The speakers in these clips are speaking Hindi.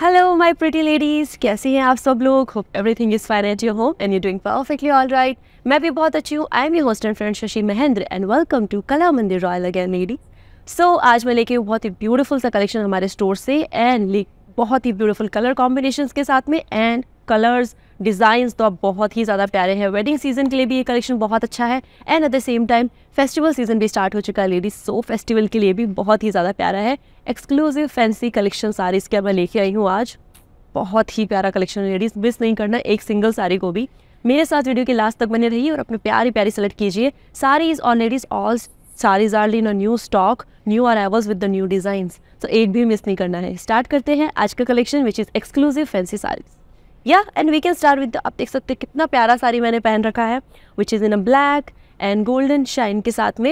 हेलो माय प्रिटी लेडीज़ कैसी हैं आप सब लोग hope everything is fine at your home and you doing perfectly all right मैं भी बहुत अच्छी हूँ I am you host and friend Shashi Mahendra and welcome to Kala Mandir royal again lady so आज मैं लेके बहुत ही ब्यूटीफुल सा कलेक्शन हमारे स्टोर से एंड बहुत ही ब्यूटीफुल कलर कॉम्बिनेशन के साथ में एंड कलर्स डिज़ाइंस तो आप बहुत ही ज़्यादा प्यारे हैं वेडिंग सीजन के लिए भी ये कलेक्शन बहुत अच्छा है and at the same time festival season भी स्टार्ट हो चुका है लेडीज सो फेस्टिवल के लिए भी बहुत ही ज़्यादा प्यारा है एक्सक्लूसिव फैंसी कलेक्शन सारीज़ क्या मैं लेके आई हूँ आज बहुत ही प्यारा कलेक्शन लेडीज़ मिस नहीं करना एक सिंगल साड़ी को भी मेरे साथ वीडियो के लास्ट तक बने रहिए और अपने प्यारी प्यारी सेलेक्ट कीजिए सारीज और ladies all saris are in new stock new arrivals with the new designs तो एक भी मिस नहीं करना है स्टार्ट करते हैं आज का collection which is exclusive fancy saris या and we can start with आप देख सकते हैं कितना प्यारा साड़ी मैंने पहन रखा है which is in a black and golden shine के साथ में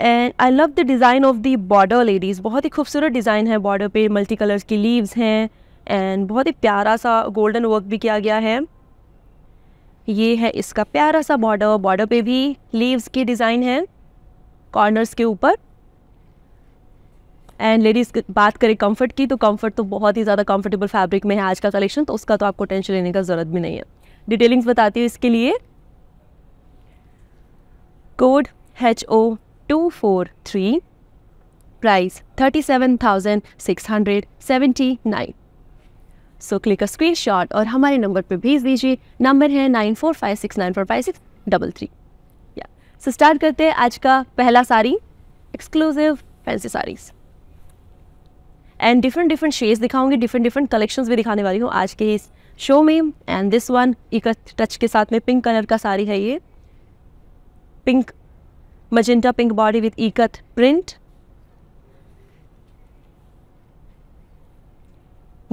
and I love the design of the border ladies बहुत ही खूबसूरत डिज़ाइन है बॉर्डर पे मल्टी कलर्स की लीव्स हैं एंड बहुत ही प्यारा सा गोल्डन वर्क भी किया गया है ये है इसका प्यारा सा बॉर्डर बॉर्डर पे भी लीव्स की डिज़ाइन है कॉर्नर्स के ऊपर एंड लेडीज़ बात करें कंफर्ट की तो कंफर्ट तो बहुत ही ज़्यादा कंफर्टेबल फैब्रिक में है आज का कलेक्शन तो उसका तो आपको टेंशन लेने का ज़रूरत भी नहीं है डिटेलिंग्स बताती हूँ इसके लिए code H O two four three price thirty seven thousand six hundred seventy nine so click screen shot और हमारे नंबर पर भेज दीजिए नंबर है nine four five six nine four five six double three या सो स्टार्ट करते हैं आज का पहला sari exclusive fancy saris and different different shades दिखाऊंगी डिफरेंट डिफरेंट कलेक्शंस भी दिखाने वाली हूँ आज के इस शो में एंड दिस वन एक टच के साथ में पिंक कलर का साड़ी है ये pink magenta pink body with ikat print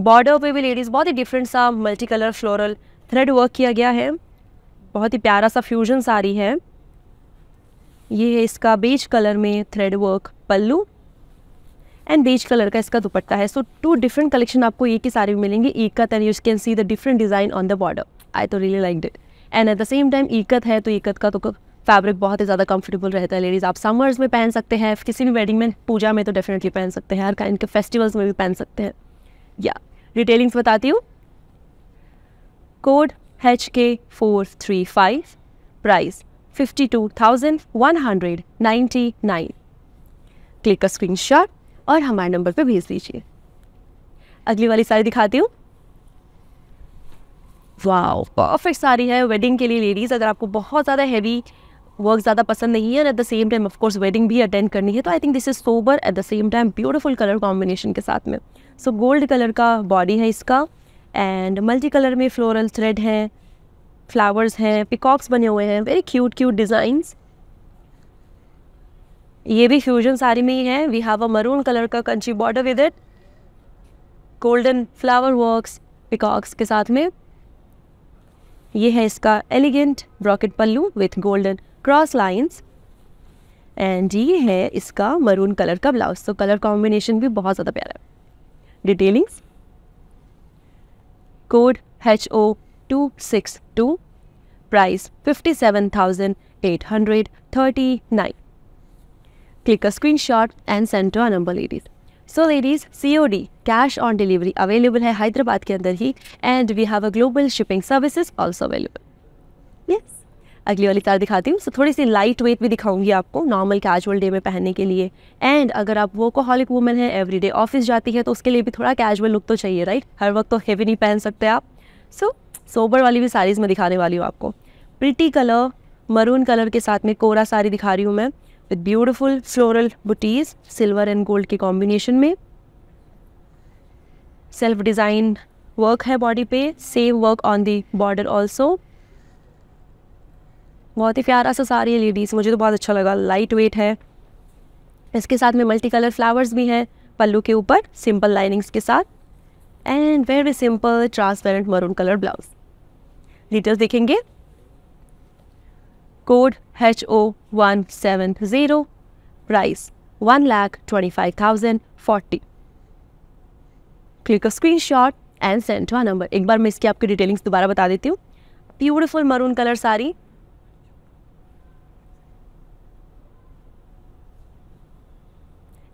border पे भी लेडीज़ बहुत ही डिफरेंट सा multi colour floral thread work किया गया है बहुत ही प्यारा सा फ्यूजन साड़ी है ये है इसका बेज कलर में thread work pallu and beige colour का इसका दुपट्टा है सो टू डिफरेंट कलेक्शन आपको एक ही साड़ी में मिलेंगे ikat and you can see the different design on the border I तो really like it and at the same time ikat है तो एकत का तो फैब्रिक बहुत ही ज़्यादा कंफर्टेबल रहता है लेडीज़ आप समर्स में पहन सकते हैं किसी भी वेडिंग में पूजा में तो डेफिनेटली पहन सकते हैं हर काइंड के फेस्टिवल्स में भी पहन सकते हैं या डिटेलिंग्स बताती हूँ code H K four three five price fifty two thousand one hundred ninety nine click a screen shot और हमारे नंबर पे भेज दीजिए अगली वाली साड़ी दिखाती हूँ वाओ परफेक्ट साड़ी है वेडिंग के लिए लेडीज़ अगर आपको बहुत ज़्यादा हैवी वर्क ज़्यादा पसंद नहीं है at the same time of course wedding भी अटेंड करनी है तो I think this is sober at the same time beautiful colour combination के साथ में सो गोल्ड कलर का बॉडी है इसका एंड मल्टी कलर में फ्लोरल थ्रेड है फ्लावर्स हैं पिकॉक्स बने हुए हैं वेरी क्यूट क्यूट डिज़ाइंस ये भी फ्यूजन साड़ी में ही है we have a maroon colour का Kanchi border with it golden flower works peacocks के साथ में ये है इसका elegant brocade pallu with golden cross lines and ये है इसका मरून कलर का ब्लाउज तो कलर कॉम्बिनेशन भी बहुत ज़्यादा प्यारा है detailings code H O two six two price fifty seven thousand eight hundred thirty nine click a screenshot and send to our number ladies. So ladies, COD, cash on delivery available hai Hyderabad के अंदर ही and we have a global shipping services also available. Yes. अगली वाली तार दिखाती हूँ सो so, थोड़ी सी लाइट वेट भी दिखाऊंगी आपको नॉर्मल कैजुअल डे में पहनने के लिए एंड अगर आप वोकोहॉलिक वूमन है एवरीडे ऑफिस जाती है तो उसके लिए भी थोड़ा कैजुअल लुक तो चाहिए राइट हर वक्त तो हेवी नहीं पहन सकते आप सो so, सोबर वाली भी साड़ीज़ में दिखाने वाली हूँ आपको प्रिटी कलर मरून कलर के साथ में कोरा साड़ी दिखा रही हूँ मैं विद ब्यूटिफुल फ्लोरल बुटीज सिल्वर एंड गोल्ड के कॉम्बिनेशन में सेल्फ डिज़ाइन वर्क है बॉडी पे same work on the border also बहुत ही प्यारा सा सारी है लेडीज़ मुझे तो बहुत अच्छा लगा लाइट वेट है इसके साथ में मल्टी कलर फ्लावर्स भी हैं पल्लू के ऊपर सिंपल लाइनिंग्स के साथ and very simple transparent maroon colour blouse details देखेंगे code H O one seven zero price one lakh twenty five thousand forty click screen screenshot and send हुआ नंबर एक बार मैं इसकी आपकी डिटेलिंग्स दोबारा बता देती हूँ beautiful maroon colour sari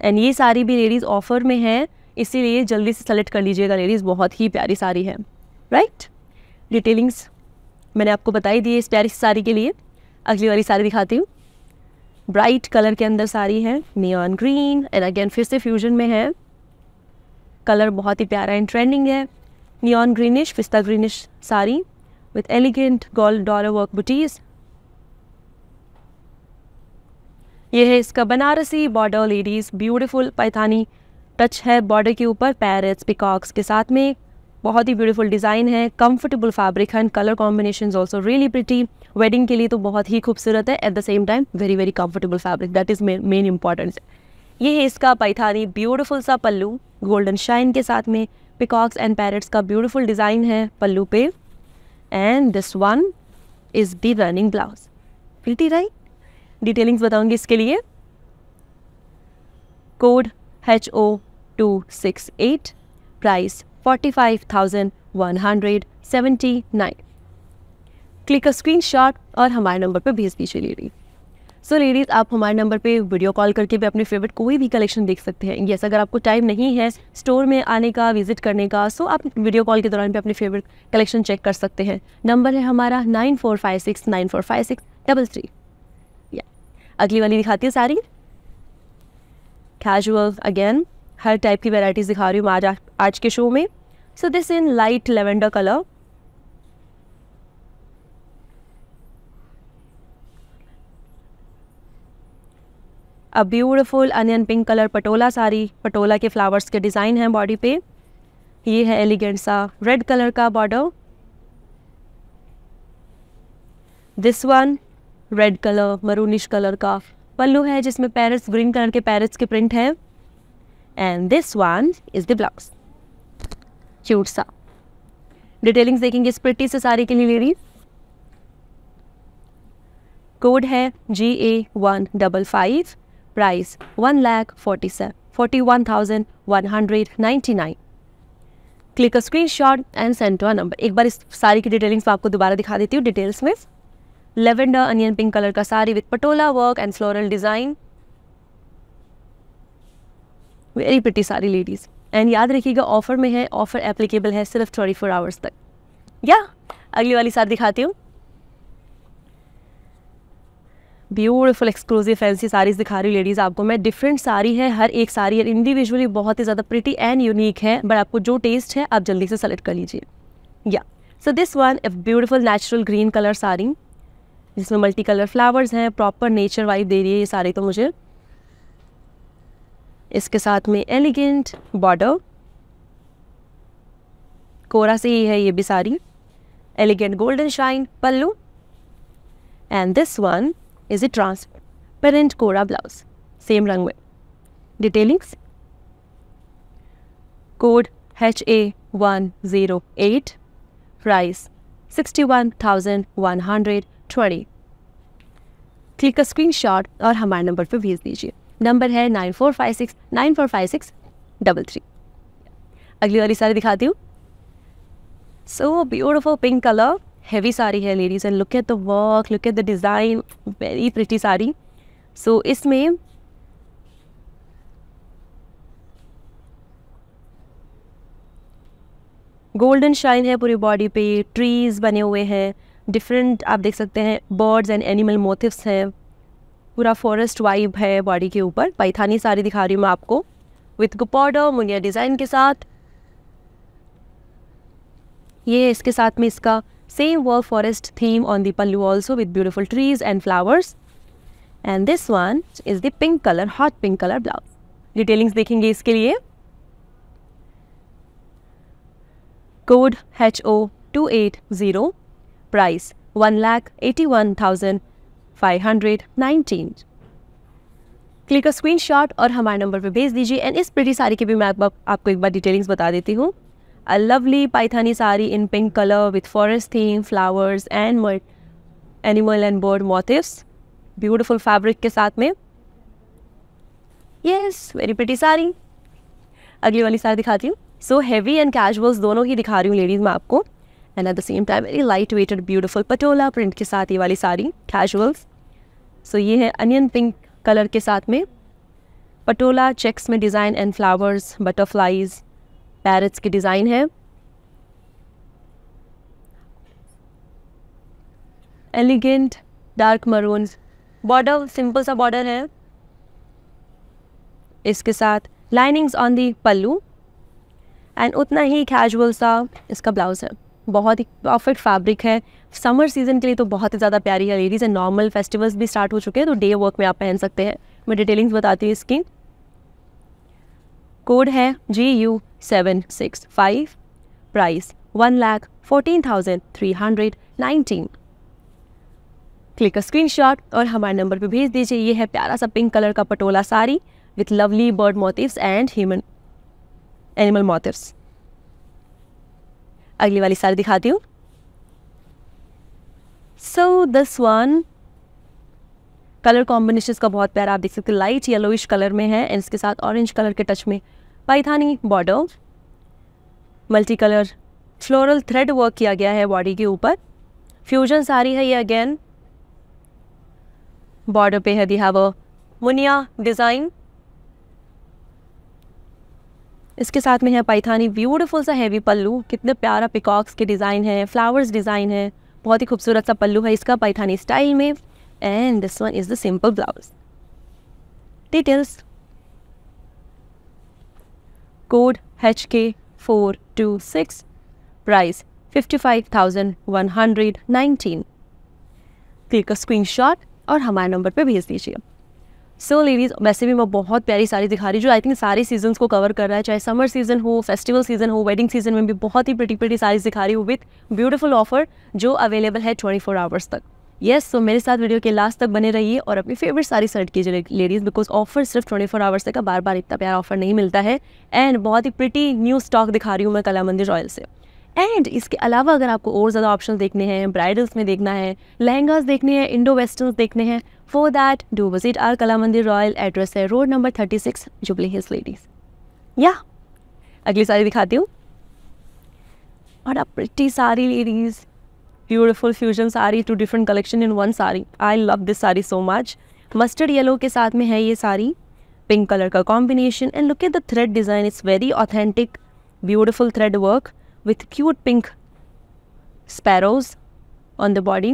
and ये साड़ी भी लेडीज़ ऑफर में है इसीलिए जल्दी से सेलेक्ट कर लीजिएगा लेडीज़ बहुत ही प्यारी साड़ी है राइट right? डिटेलिंग्स मैंने आपको बताई दी है इस प्यारी साड़ी के लिए अगली वाली साड़ी दिखाती हूँ ब्राइट कलर के अंदर साड़ी है नियॉन ग्रीन एंड अगेन फिर से फ्यूजन में है कलर बहुत ही प्यारा एंड ट्रेंडिंग है नियॉन ग्रीनिश फिस्ता greenish sari with elegant gold dollar work बुटीज़ ये है इसका Banarasi border ladies beautiful Paithani touch है बॉर्डर के ऊपर पैरट्स पिकॉक्स के साथ में बहुत ही ब्यूटीफुल डिज़ाइन है कंफर्टेबल फैब्रिक है and colour combination also really pretty wedding के लिए तो बहुत ही खूबसूरत है at the same time very very comfortable fabric that is main important ये है इसका पैथानी ब्यूटीफुल सा पल्लू गोल्डन शाइन के साथ में पिकॉक्स एंड पैरट्स का ब्यूटीफुल डिज़ाइन है पल्लू पे and this one is the running blouse pretty right detailings बताऊंगी इसके लिए code H O two six eight price 45,179 click का स्क्रीनशॉट और हमारे नंबर पर भेज दीजिए लेडी सो लेडीज़ आप हमारे नंबर पे वीडियो कॉल करके भी अपने फेवरेट कोई भी कलेक्शन देख सकते हैं यस अगर आपको टाइम नहीं है स्टोर में आने का विजिट करने का सो आप वीडियो कॉल के दौरान भी अपने फेवरेट कलेक्शन चेक कर सकते हैं नंबर है हमारा nine four five six nine four five six double three या अगली वाली दिखाती है सारी कैजुअल अगेन हर टाइप की वेराइटीज़ दिखा रही हूँ आज आज के शो में so this in light lavender colour a beautiful onion pink colour Patola sari Patola के फ्लावर्स के डिज़ाइन हैं बॉडी पे ये है एलिगेंट सा रेड कलर का border this one red colour maroonish colour का पल्लू है जिसमें पैरट्स ग्रीन कलर के पैरट्स के प्रिंट हैं and this one is the blouse cute सा डिटेलिंग्स देखेंगे इस प्रिटी से सारी के लिए ले रही कोड है G A one double five price one lakh forty seven forty one thousand one hundred ninety nine click screen screenshot and send to number एक बार इस सारी की डिटेलिंग्स आपको दोबारा दिखा देती हूँ डिटेल्स में लेवेंडर अनियन पिंक कलर का sari with Patola work and floral design very pretty sari ladies and याद रखिएगा ऑफ़र में है ऑफ़र एप्लीकेबल है सिर्फ ट्वेंटी फोर आवर्स तक या अगली वाली साथ दिखाती हूँ ब्यूटीफुल एक्सक्लूसिव फैंसी साड़ीज़ दिखा रही हूँ लेडीज़ आपको मैं डिफरेंट साड़ी है हर एक साड़ी है इंडिविजुअली बहुत ही ज़्यादा प्रिटी एंड यूनिक है बट आपको जो टेस्ट है आप जल्दी से सेलेक्ट कर लीजिए या so this one a beautiful natural green colour sari जिसमें मल्टी कलर फ्लावर्स हैं प्रॉपर नेचर वाइब दे रही है ये साड़ी तो मुझे इसके साथ में एलिगेंट बॉर्डर कोरा से ही है ये भी sari elegant golden shine pallu and this one is a transparent कोरा ब्लाउज सेम रंग में detailings code H A one zero eight price sixty one thousand one hundred twenty click का शॉट और हमारे नंबर पर भेज दीजिए नंबर है nine four five six nine four five six double three अगली वाली साड़ी दिखाती हूँ so beautiful pink colour heavy sari है ladies and look at the work look at the design very pretty sari so इसमें गोल्डन शाइन है पूरी बॉडी पे ट्रीज बने हुए हैं डिफरेंट आप देख सकते हैं बर्ड्स एंड एनिमल मोटिव्स हैं पूरा फॉरेस्ट वाइब है बॉडी के ऊपर पैथानी साड़ी दिखा रही हूँ मैं आपको विथ गुपॉडर मुनिया डिज़ाइन के साथ ये इसके साथ में इसका same work forest theme on the pallu also with beautiful trees and flowers and this one is the pink colour hot pink colour blouse detailings देखेंगे इसके लिए code H O two eight zero price one lakh eighty one thousand 519 click का स्क्रीनशॉट और हमारे नंबर पे भेज दीजिए एंड इस प्रति साड़ी की भी मैं आप, आपको एक बार डिटेलिंग्स बता देती हूँ a lovely Paithani sari in pink colour with forest theme flowers and animal and bird motifs beautiful fabric के साथ में येस वेरी प्रिटी साड़ी अगली वाली साड़ी दिखाती हूँ सो हैवी एंड कैजुअल्स दोनों ही दिखा रही हूँ लेडीज़ मैं आपको and at the same time very light weighted beautiful Patola print के साथ ये वाली साड़ी कैजुअल्स सो ये है अनियन पिंक कलर के साथ में पटोला चेक्स में design and flowers butterflies parrots के डिज़ाइन है elegant dark maroon border simple सा बॉर्डर है इसके साथ linings on the pallu and उतना ही कैजुअल सा इसका ब्लाउज़ है बहुत ही परफेक्ट फैब्रिक है समर सीज़न के लिए तो बहुत ही ज़्यादा प्यारी है लेडीज़ एंड नॉर्मल फेस्टिवल्स भी स्टार्ट हो चुके हैं तो डे वर्क में आप पहन सकते हैं मैं डिटेलिंग्स बताती हूँ इसकी कोड है G U seven six five price one lakh fourteen thousand three hundred nineteen click का शॉट और हमारे नंबर पर भेज दीजिए ये है प्यारा सा पिंक कलर का Patola sari with lovely bird motifs and human animal motifs अगली वाली साड़ी दिखाती हूँ so this one colour combination का बहुत प्यारा आप देख सकते हैं लाइट येलोइश कलर में है एंड इसके साथ ऑरेंज कलर के टच में Paithani border multi colour floral thread work किया गया है बॉडी के ऊपर फ्यूजन सारी है ये अगेन बॉर्डर पे है दी हैव अ मुनिया डिज़ाइन इसके साथ में है पाइथानी ब्यूटिफुल सा हैवी पल्लू कितने प्यारा पिकॉक्स के डिज़ाइन है फ्लावर्स डिज़ाइन है बहुत ही खूबसूरत सा पल्लू है इसका पैथानी स्टाइल में and this one is the simple blouse details code H K four two six price fifty five thousand one hundred nineteen click screen shot और हमारे नंबर पर भेज दीजिए सो so, लेडीज़ वैसे भी मैं बहुत प्यारी साड़ी दिखा रही जो आई थिंक सारे सीजन को कवर कर रहा है चाहे समर सीजन हो फेस्टिवल सीजन हो वेडिंग सीजन में भी बहुत ही प्रटी प्रटी साड़ीज़ दिखा रही हूँ विथ ब्यूटिफुल ऑफर जो अवेलेबल है ट्वेंटी फोर आवर्स तक येस yes, सो so मेरे साथ वीडियो के लास्ट तक बने रहिए और अपनी फेवरेट सारी सर्ट कीजिए लेडीज़ बिकॉज ऑफर सिर्फ ट्वेंटी फोर आवर्स तक का बार बार इतना प्यारा ऑफर नहीं मिलता है एंड बहुत ही प्रटी न्यू स्टॉक दिखा रही हूँ मैं कला मंदिर रॉयल से एंड इसके अलावा अगर आपको और ज़्यादा ऑप्शन देखने हैं ब्राइडल्स में देखना है लहंगाज देखने हैं इंडो वेस्टर्न देखने हैं that do visit R Kala Mandir royal address है road number thirty six Jubilee Hills ladies या अगली साड़ी दिखाती हूँ और अब pretty sari ladies beautiful fusion sari two different collection in one sari I love this sari so much mustard yellow के साथ में है ये साड़ी पिंक कलर का combination and look at the thread design it's very authentic beautiful thread work with cute pink sparrows on the body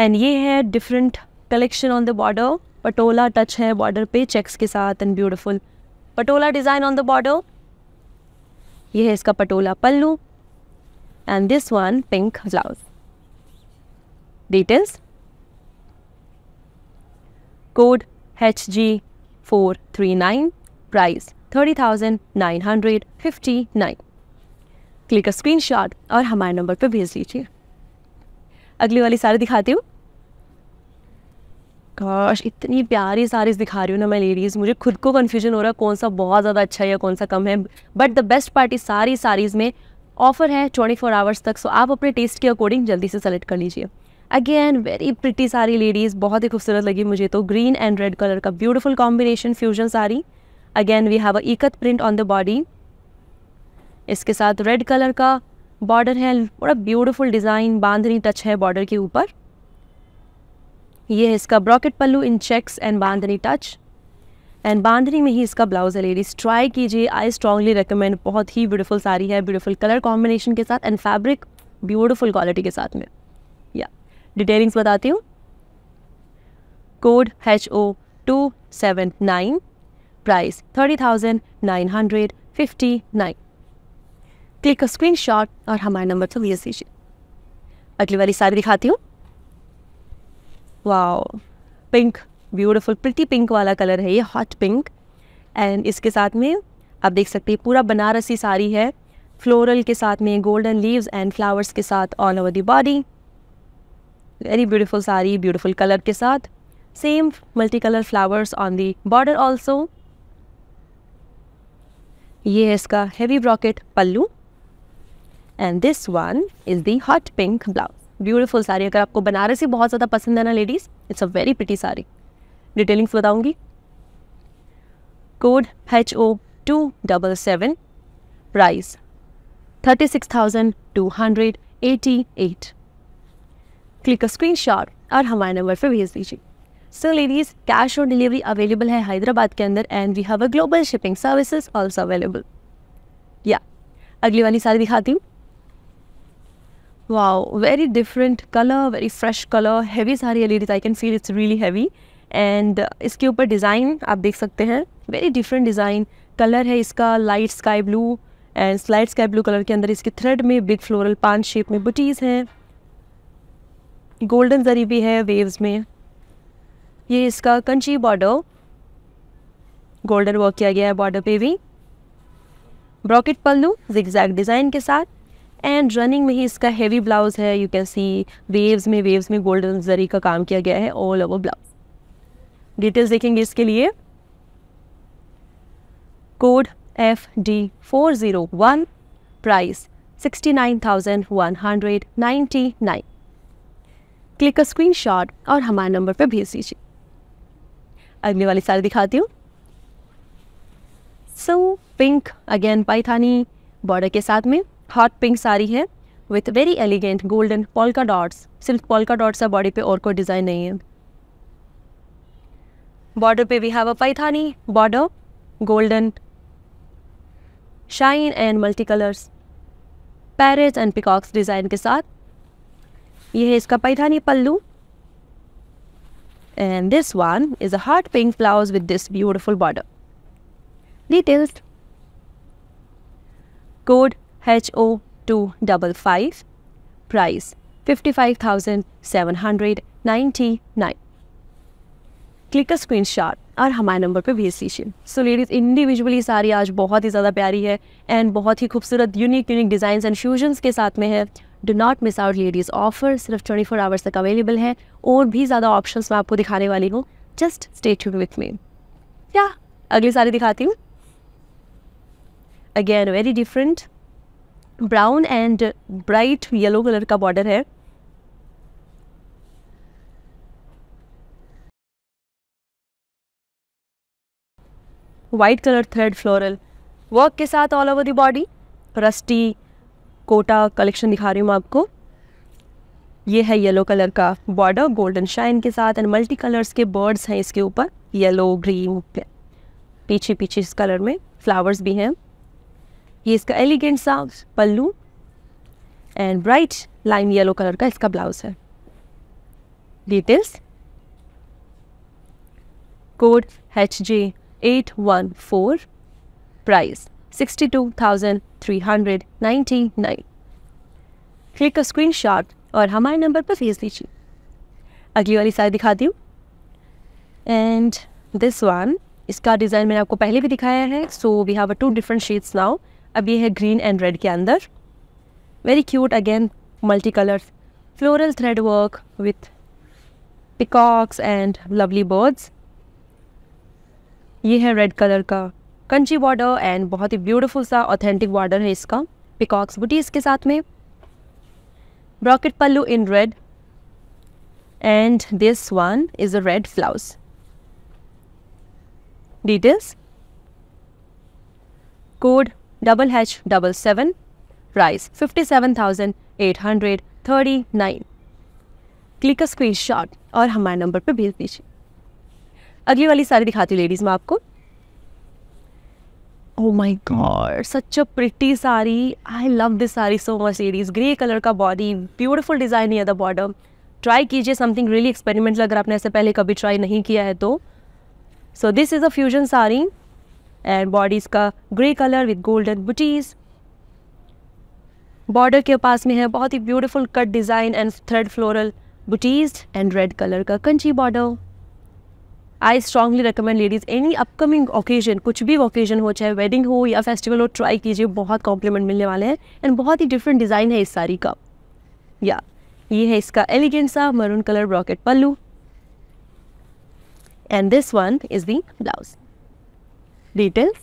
and ये है different collection on the border Patola touch है बॉर्डर पे चेक्स के साथ and beautiful Patola design on the border ये है इसका Patola pallu and this one pink blouse details code H G four three nine price thirty thousand nine hundred fifty nine click screen shot और हमारे नंबर पर भेज दीजिए अगली वाली साड़ी दिखाती हूँ काश इतनी प्यारी साड़ीज दिखा रही हूँ ना मैं लेडीज़ मुझे खुद को कन्फ्यूजन हो रहा है कौन सा बहुत ज़्यादा अच्छा है या कौन सा कम है बट द बेस्ट पार्ट इस सारी साड़ीज़ में ऑफर है ट्वेंटी फोर आवर्स तक सो आप अपने टेस्ट के अकॉर्डिंग जल्दी से सेलेक्ट कर लीजिए again very pretty sari ladies बहुत ही खूबसूरत लगी मुझे तो ग्रीन एंड रेड कलर का beautiful combination fusion sari again we have a ikat print on the body इसके साथ रेड कलर का बॉर्डर है बड़ा ब्यूटीफुल डिज़ाइन बांधनी टच है बॉर्डर के ऊपर ये है इसका brocade pallu in checks and bandhani touch and bandhani में ही इसका ब्लाउज है लेडीज ट्राई कीजिए आई स्ट्रांगली रिकमेंड बहुत ही ब्यूटीफुल साड़ी है ब्यूटीफुल कलर कॉम्बिनेशन के साथ एंड फैब्रिक ब्यूटीफुल क्वालिटी के साथ में या डिटेलिंग्स बताती हूँ code H O two seven nine price thirty thousand nine hundred fifty nine click screen shot और हमारे नंबर से भेज दीजिए अगली वाली साड़ी दिखाती हूँ wow pink beautiful pretty pink वाला कलर है ये हॉट पिंक एंड इसके साथ में आप देख सकते हैं पूरा बनारसी साड़ी है फ्लोरल के साथ में गोल्डन लीव्स एंड फ्लावर्स के साथ all over the body very beautiful sari beautiful colour के साथ same multi colour flowers on the border also ये है इसका heavy brocade pallu and this one is the hot pink blouse beautiful sari अगर आपको बनारस ही बहुत ज़्यादा पसंद है ना ladies it's a very pretty sari detailings बताऊंगी code H O two double seven price thirty six thousand two hundred eighty eight click screen shot और हमारे नंबर पर भेज दीजिए so ladies cash on delivery available है हैदराबाद के अंदर and we have a global shipping services also available या अगली वाली साड़ी दिखाती हूँ wow very different colour very fresh colour heavy sari the I can feel it's really heavy and इसके ऊपर डिज़ाइन आप देख सकते हैं वेरी डिफरेंट डिज़ाइन कलर है इसका light sky blue and light sky blue colour के अंदर इसके थ्रेड में बिग फ्लोरल पान शेप में बुटीज़ हैं गोल्डन जरी भी है वेव्स में ये इसका कंची बॉर्डर गोल्डन वर्क किया गया है बॉर्डर पे भी ब्रॉकेट पल्लू जिग्जैग डिज़ाइन के साथ एंड रनिंग में ही इसका हेवी ब्लाउज है यू कैन सी वेव्स में वेव्स में गोल्डन जरी का काम किया गया है ऑल ओवर ब्लाउज डिटेल्स देखेंगे इसके लिए code F D four zero one price sixty nine thousand one hundred ninety nine click का स्क्रीन शॉट और हमारे नंबर पर भेज दीजिए अगले वाली साल दिखाती हूँ so pink again Paithani border के साथ में हॉट पिंक साड़ी है with very elegant golden polka dots सिर्फ पोल्का डॉट्स है बॉडी पे और कोई डिज़ाइन नहीं है बॉर्डर पे we have a Paithani border golden shine and multi colours parrot and peacocks design के साथ ये है इसका Paithani pallu and this one is a hot pink blouse with this beautiful border details code H O two double five price fifty five thousand seven hundred ninety nine click screen shot और हमारे नंबर पर भेज दीजिए सो लेडीज़ इंडिविजुअली सारी आज बहुत ही ज़्यादा प्यारी है एंड बहुत ही खूबसूरत unique unique design and fusions के साथ में है do not miss out ladies offer सिर्फ ट्वेंटी फोर आवर्स तक अवेलेबल है और भी ज़्यादा ऑप्शन मैं आपको दिखाने वाली हूँ जस्ट स्टे विथ मी क्या अगली सारी दिखाती हूँ again very different brown and bright yellow colour का बॉर्डर है white colour thread floral work के साथ all over the body rusty Kota collection दिखा रही हूँ आपको ये है येलो कलर का बॉर्डर गोल्डन शाइन के साथ एंड मल्टी कलर्स के बर्ड्स हैं इसके ऊपर येलो ग्रीन पीछे पीछे इस कलर में फ्लावर्स भी हैं ये इसका एलिगेंट सा pallu and bright lime yellow colour का इसका ब्लाउज है details code H J eight one four price sixty two thousand three hundred ninety nine click screen shot और हमारे नंबर पर भेज दीजिए अगली वाली साड़ी दिखाती हूँ एंड दिस वन इसका डिज़ाइन मैंने आपको पहले भी दिखाया है so we have a two different shades now अब ये है ग्रीन एंड रेड के अंदर very cute again multi colour floral thread work with peacocks and lovely birds ये है रेड कलर का कंची बॉर्डर एंड बहुत ही ब्यूटीफुल सा ऑथेंटिक बॉर्डर है इसका पिकॉक्स बुटी के साथ में brocade pallu in red and this one is a red blouse details code double H double seven price fifty seven thousand eight hundred thirty nine click का स्क्रीन शॉट और हमारे नंबर पर भेज दीजिए अगली वाली साड़ी दिखाती हूँ लेडीज़ में आपको oh my god such a pretty sari I love this sari so much ladies grey colour का बॉडी ब्यूटीफुल डिज़ाइन है द बॉटम ट्राई कीजिए समथिंग रियली एक्सपेरिमेंटल अगर आपने ऐसे पहले कभी ट्राई नहीं किया है तो so this is a fusion sari and bodies का ग्रे कलर विद गोल्डन बुटीज बॉर्डर के पास में है बहुत ही beautiful cut design and thread floral बुटीज एंड रेड कलर का Kanchi border I strongly recommend ladies any upcoming occasion कुछ भी ओकेजन हो चाहे वेडिंग हो या फेस्टिवल हो ट्राई कीजिए बहुत कॉम्प्लीमेंट मिलने वाले हैं एंड बहुत ही डिफरेंट डिज़ाइन है इस साड़ी का या ये है इसका एलिगेंट सा maroon colour brocade pallu and this one is the blouse details.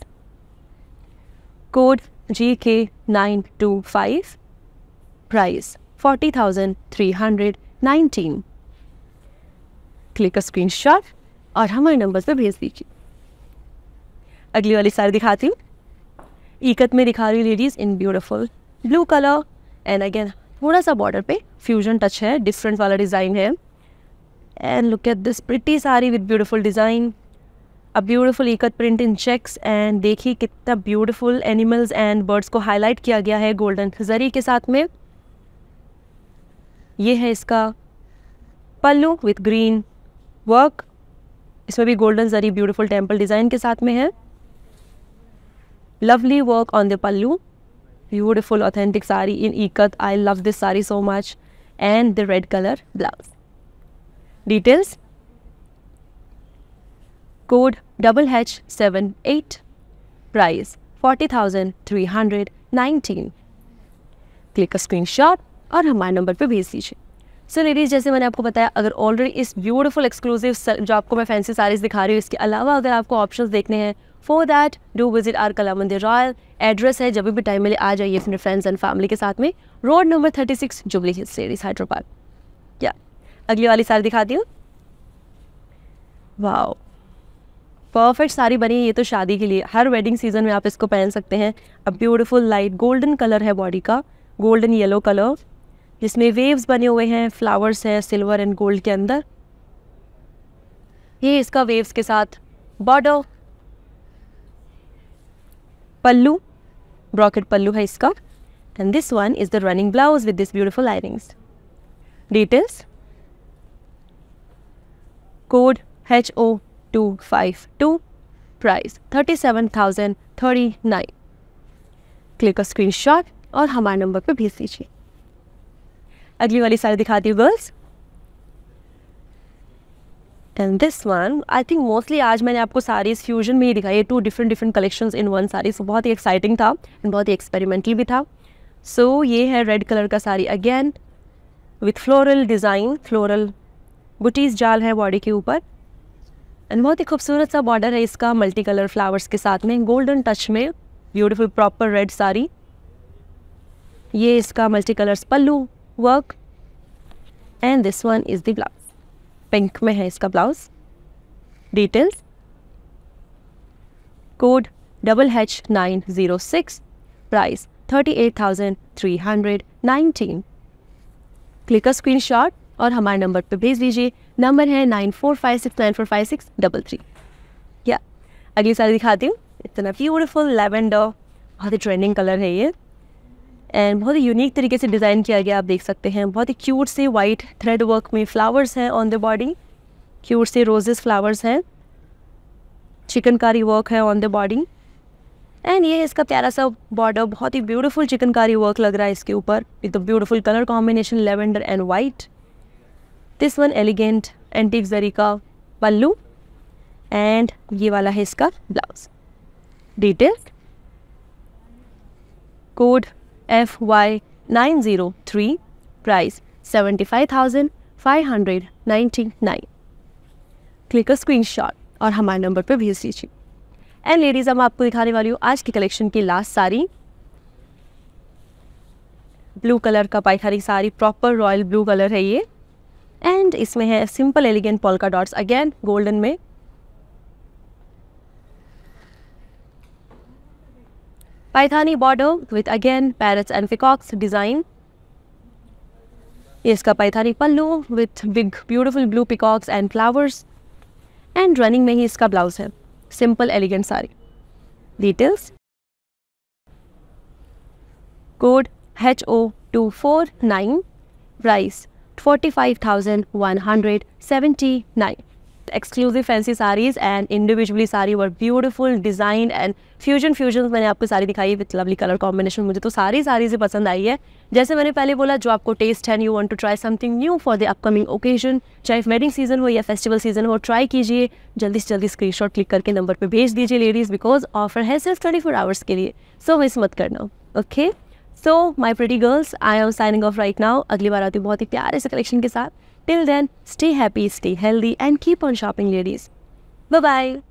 Code GK925. Price 40,319. Click screenshot और हमारे नंबर पर भेज दीजिए अगली वाली साड़ी दिखाती हूँ इकत में दिखा रही ladies in beautiful blue colour and again थोड़ा सा बॉर्डर पे फ्यूजन टच है डिफरेंट वाला डिज़ाइन है and look at this pretty sari with beautiful design a beautiful ikat print in checks and देखिए कितना ब्यूटिफुल एनिमल्स एंड बर्ड्स को हाईलाइट किया गया है गोल्डन जरी के साथ में ये है इसका पल्लू विथ ग्रीन वर्क इसमें भी golden zari beautiful temple design के साथ में है lovely work on the pallu beautiful authentic sari in ikat I love this sari so much and the red colour blouse details code double H seven eight price forty thousand three hundred nineteen click screen shot और हमारे नंबर पर भेज दीजिए सो लेडीज़ जैसे मैंने आपको बताया अगर ऑलरेडी इस ब्यूटीफुल एक्सक्लूसिव जो आपको मैं फैंसी साड़ीज़ दिखा रही हूँ इसके अलावा अगर आपको ऑप्शंस देखने हैं for that do visit R Kala Mandir royal address है जब भी टाइम मिले आ जाइए अपने फ्रेंड्स एंड फैमिली के साथ में road number thirty six Jubilee Hills ladies Hyderabad क्या अगली वाली साड़ी दिखाती हूँ वाओ परफेक्ट साड़ी बनी है ये तो शादी के लिए हर वेडिंग सीजन में आप इसको पहन सकते हैं a beautiful light golden colour है बॉडी का गोल्डन येलो कलर जिसमें वेव्स बने हुए हैं फ्लावर्स है सिल्वर एंड गोल्ड के अंदर ये इसका वेव्स के साथ बॉर्डर पल्लू ब्रॉकेट पल्लू है इसका and this one is the running blouse with this beautiful earrings details code H O two five two price thirty seven thousand thirty nine click और स्क्रीन शॉट और हमारे नंबर पर भेज दीजिए अगली वाली साड़ी दिखाती हूँ girls and this one I think mostly आज मैंने आपको सारीज फ्यूजन में ही दिखाई two different different collection in one sari so बहुत ही एक्साइटिंग था एंड बहुत ही एक्सपेरिमेंटल भी था सो so, ये है रेड कलर का sari again with floral design floral बुटीज जाल है बॉडी के ऊपर एंड बहुत ही खूबसूरत सा बॉर्डर है इसका मल्टी कलर फ्लावर्स के साथ में गोल्डन टच में ब्यूटीफुल प्रॉपर रेड साड़ी ये इसका multi colours pallu work and this one is the blouse pink में है इसका blouse details code double H nine zero six price thirty eight thousand three hundred nineteen click screen shot और हमारे नंबर पर भेज दीजिए नंबर है nine four five six nine four five six double three या अगली साल दिखाती हूँ इतना ब्यूटिफुल लेवेंडर बहुत ही ट्रेंडिंग कलर है ये एंड बहुत ही यूनिक तरीके से डिज़ाइन किया गया आप देख सकते हैं बहुत ही क्यूट से वाइट थ्रेड वर्क में फ्लावर्स हैं ऑन द बॉडी क्यूट से रोजेस फ्लावर्स हैं चिकनकारी वर्क है ऑन द बॉडी एंड ये इसका प्यारा सा बॉर्डर बहुत ही ब्यूटीफुल चिकनकारी वर्क लग रहा है इसके ऊपर with the beautiful colour combination lavender and white this one elegant antique zari का पल्लू एंड ये वाला है इसका blouse detail code F Y nine zero three price seventy five thousand five hundred ninety nine click screen shot और हमारे नंबर पर भेज दीजिए एंड लेडीज़ अब आपको दिखाने वाली हूँ आज की कलेक्शन की लास्ट साड़ी ब्लू कलर का Paithani sari proper royal blue colour है ये एंड इसमें है simple elegant polka dots again golden में Paithani border with again parrots and peacocks design ये इसका Paithani pallu with big beautiful blue peacocks and flowers and running में ही इसका ब्लाउज है simple elegant sari details code H O two four nine price 45,179. Exclusive fancy saris and individually sari wear beautiful design and fusion fusion मैंने आपको सारी दिखाई है विथ लवली कलर कॉम्बिनेशन मुझे तो सारी सारी से पसंद आई है जैसे मैंने पहले बोला जो आपको टेस्ट है you want to try something new for the upcoming occasion चाहे वेडिंग सीजन हो या फेस्टिवल सीजन हो ट्राई कीजिए जल्दी से जल्दी स्क्रीनशॉट क्लिक करके नंबर पर भेज दीजिए लेडीज़ बिकॉज ऑफर है सिर्फ ट्वेंटी फोर आवर्स के लिए सो so, मिस मत करना okay okay? So, my pretty girls, I am signing off right now. Agli baar aati, हूँ बहुत ही प्यारे collection ke saath. Till then, stay happy, stay healthy, and keep on shopping, ladies. Bye bye.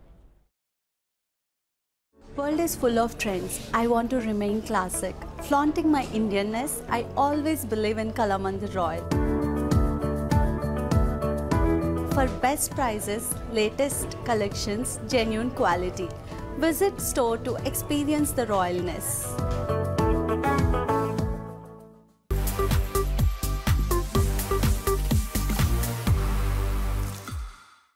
World is full of trends. I want to remain classic. Flaunting my Indianness, I always believe in Kalamandir Royal. for best prices, latest collections, genuine quality. Visit store to experience the royalness.